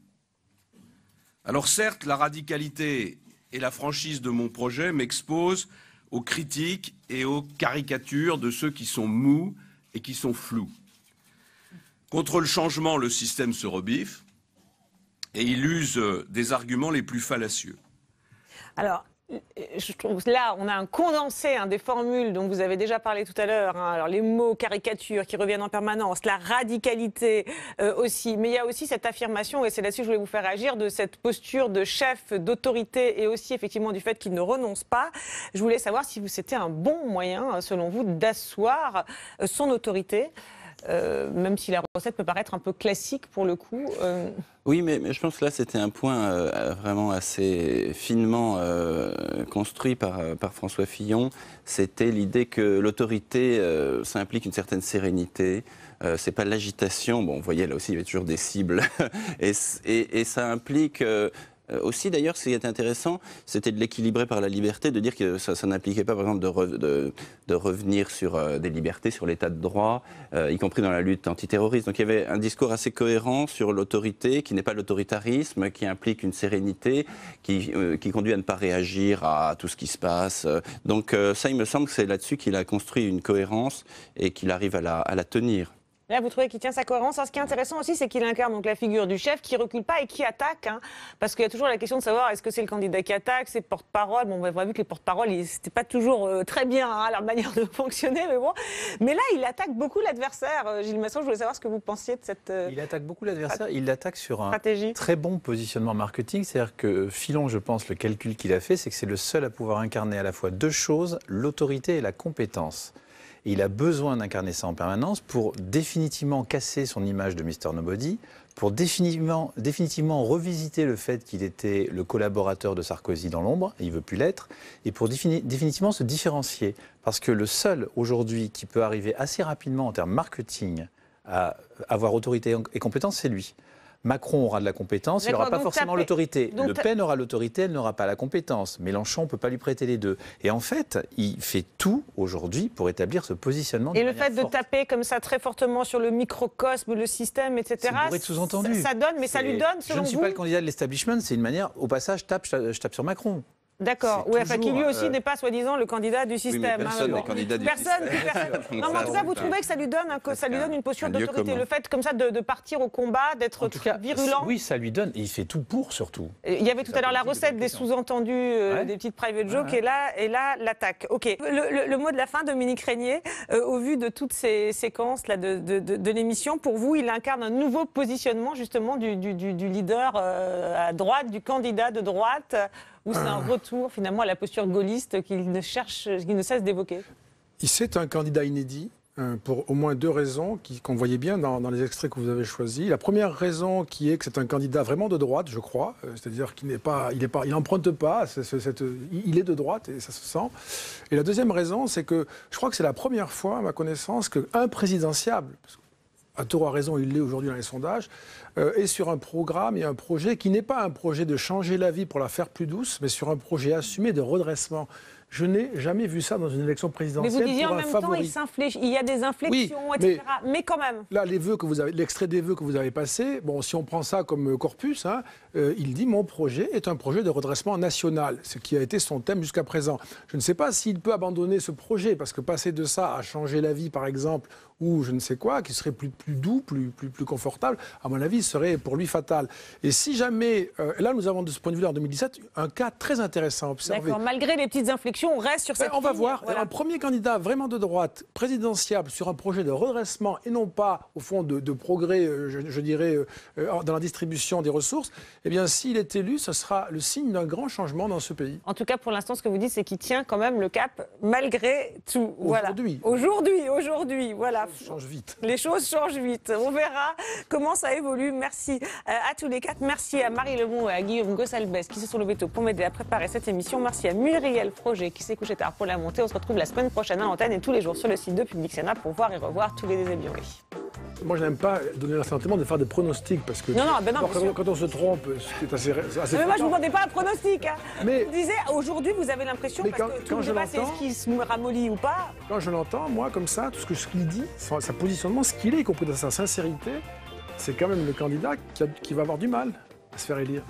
Alors certes, la radicalité et la franchise de mon projet m'exposent aux critiques et aux caricatures de ceux qui sont mous et qui sont flous. Contre le changement, le système se rebiffe et il use euh, des arguments les plus fallacieux. Alors, je trouve là, on a un condensé hein, des formules dont vous avez déjà parlé tout à l'heure. Hein. alors les mots caricatures qui reviennent en permanence, la radicalité euh, aussi. Mais il y a aussi cette affirmation, et c'est là-dessus que je voulais vous faire agir, de cette posture de chef, d'autorité et aussi effectivement du fait qu'il ne renonce pas. Je voulais savoir si c'était un bon moyen, hein, selon vous, d'asseoir euh, son autorité euh, même si la recette peut paraître un peu classique pour le coup. Euh, oui, mais, je pense que là, c'était un point euh, vraiment assez finement construit par, par François Fillon. C'était l'idée que l'autorité, ça implique une certaine sérénité. c'est pas l'agitation. Bon, vous voyez, là aussi, il y avait toujours des cibles. et, ça implique euh, aussi, d'ailleurs, ce qui était intéressant, c'était de l'équilibrer par la liberté, de dire que ça, n'impliquait pas, par exemple, de, revenir sur euh, des libertés, sur l'état de droit, euh, y compris dans la lutte antiterroriste. Donc il y avait un discours assez cohérent sur l'autorité, qui n'est pas l'autoritarisme, qui implique une sérénité, qui, qui, conduit à ne pas réagir à tout ce qui se passe. Donc ça, il me semble que c'est là-dessus qu'il a construit une cohérence et qu'il arrive à la tenir. Là, vous trouvez qu'il tient sa cohérence. Hein. ce qui est intéressant aussi, c'est qu'il incarne donc la figure du chef qui recule pas et qui attaque, hein. parce qu'il y a toujours la question de savoir est-ce que c'est le candidat qui attaque, c'est porte-parole. Bon, on a vu que les porte-paroles, c'était pas toujours euh, très bien à hein, leur manière de fonctionner, mais bon. Mais là, il attaque beaucoup l'adversaire. Euh, Gilles Masson, je voulais savoir ce que vous pensiez de cette. Euh, il attaque beaucoup l'adversaire. Il l'attaque sur un très bon positionnement marketing. C'est-à-dire que Filon, je pense, le calcul qu'il a fait, c'est que c'est le seul à pouvoir incarner à la fois deux choses l'autorité et la compétence il a besoin d'incarner ça en permanence pour définitivement casser son image de Mr. Nobody, pour définitivement, définitivement revisiter le fait qu'il était le collaborateur de Sarkozy dans l'ombre, Il il veut plus l'être, et pour définitivement se différencier. Parce que le seul aujourd'hui qui peut arriver assez rapidement en termes marketing à avoir autorité et compétence, c'est lui. Macron aura de la compétence, il n'aura pas forcément l'autorité. Le Pen aura l'autorité, elle n'aura pas la compétence. Mélenchon, on ne peut pas lui prêter les deux. Et en fait, il fait tout aujourd'hui pour établir ce positionnement. Et le fait de taper comme ça très fortement sur le microcosme, le système, etc. C'est Ça, donne, mais ça lui donne, selon Je ne suis pas le candidat de l'establishment, c'est une manière, au passage, tape, je tape sur Macron. D'accord. qui lui aussi euh, n'est pas soi-disant le candidat du système. personne hein, n'est candidat du système. non, mais ça, vous trouvez que ça lui donne, ça lui donne une posture d'autorité, le fait comme ça de, partir au combat, d'être virulent. Oui, ça lui donne. il fait tout pour surtout. Il y avait tout à l'heure la recette des sous-entendus, euh, des petites private jokes, et là, et là, l'attaque. Ok. Le, mot de la fin, Dominique Régnier, euh, au vu de toutes ces séquences là de, l'émission, pour vous, il incarne un nouveau positionnement justement du, du leader à droite, du candidat de droite. Ou c'est un retour finalement à la posture gaulliste qu'il ne, cherche, qu'il ne cesse d'évoquer Il C'est un candidat inédit hein, pour au moins deux raisons qu'on voyait bien dans, les extraits que vous avez choisis. La première raison qui est que c'est un candidat vraiment de droite, je crois, euh, c'est-à-dire qu'il n'est pas, il est pas, il pas, il est de droite et ça se sent. Et la deuxième raison, c'est que je crois que c'est la première fois, à ma connaissance, qu'un présidentiable, à tort à raison, il l'est aujourd'hui dans les sondages, euh, et sur un programme et un projet qui n'est pas un projet de changer la vie pour la faire plus douce, mais sur un projet assumé de redressement je n'ai jamais vu ça dans une élection présidentielle. Mais vous disiez en même temps, il, il y a des inflexions, etc. Mais, quand même. Là, les vœux que vous avez, l'extrait des vœux que vous avez passé, bon, si on prend ça comme euh, corpus, hein, euh, il dit mon projet est un projet de redressement national, ce qui a été son thème jusqu'à présent. Je ne sais pas s'il peut abandonner ce projet, parce que passer de ça à changer la vie, par exemple, ou je ne sais quoi, qui serait plus, plus doux, plus, plus, confortable, à mon avis, serait pour lui fatal. Et si jamais, euh, là, nous avons de ce point de vue-là en 2017 un cas très intéressant à observer. D'accord, malgré les petites inflexions on reste sur ben, cette. on va voir. Un premier candidat vraiment de droite, présidentiable, sur un projet de redressement et non pas, au fond, de, progrès, euh, je, dirais, euh, euh, dans la distribution des ressources, eh bien, s'il est élu, ce sera le signe d'un grand changement dans ce pays. En tout cas, pour l'instant, ce que vous dites, c'est qu'il tient quand même le cap malgré tout. Aujourd'hui. Aujourd'hui, aujourd'hui, voilà. Les choses changent vite. Les choses changent vite. On verra comment ça évolue. Merci à tous les quatre. Merci à Marie Lemont et à Guillaume Gossalves qui se sont le tôt pour m'aider à préparer cette émission. Merci à Muriel Projet qui s'est couché tard pour la montée. On se retrouve la semaine prochaine à l'antenne et tous les jours sur le site de Public Sénat pour voir et revoir tous les déshabillés. Moi, je n'aime pas donner l'impression de faire des pronostics parce que. Non, non, ben non, quand, on se trompe, c'est assez. assez mais moi, je ne vous demandais pas un pronostic. Hein. Mais, je disais, aujourd'hui, vous avez l'impression parce que tout ne pas c'est ce qui se ramollit ou pas. Quand je l'entends, moi, comme ça, tout ce qu'il ce qu'il dit, son, sa positionnement, ce qu'il est, y compris dans sa sincérité, c'est quand même le candidat qui va avoir du mal à se faire élire.